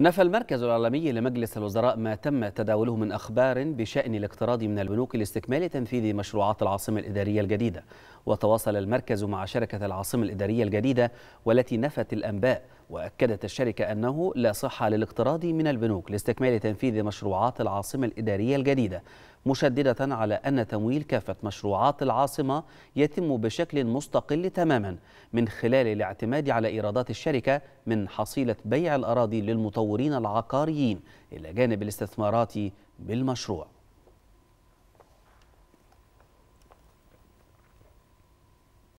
نفى المركز العالمي لمجلس الوزراء ما تم تداوله من أخبار بشأن الاقتراض من البنوك لاستكمال تنفيذ مشروعات العاصمة الإدارية الجديدة وتواصل المركز مع شركة العاصمة الإدارية الجديدة والتي نفت الأنباء وأكدت الشركة أنه لا صحة للاقتراض من البنوك لاستكمال تنفيذ مشروعات العاصمة الإدارية الجديدة مشددة على أن تمويل كافة مشروعات العاصمة يتم بشكل مستقل تماما من خلال الاعتماد على إيرادات الشركة من حصيلة بيع الأراضي للمطورين العقاريين إلى جانب الاستثمارات بالمشروع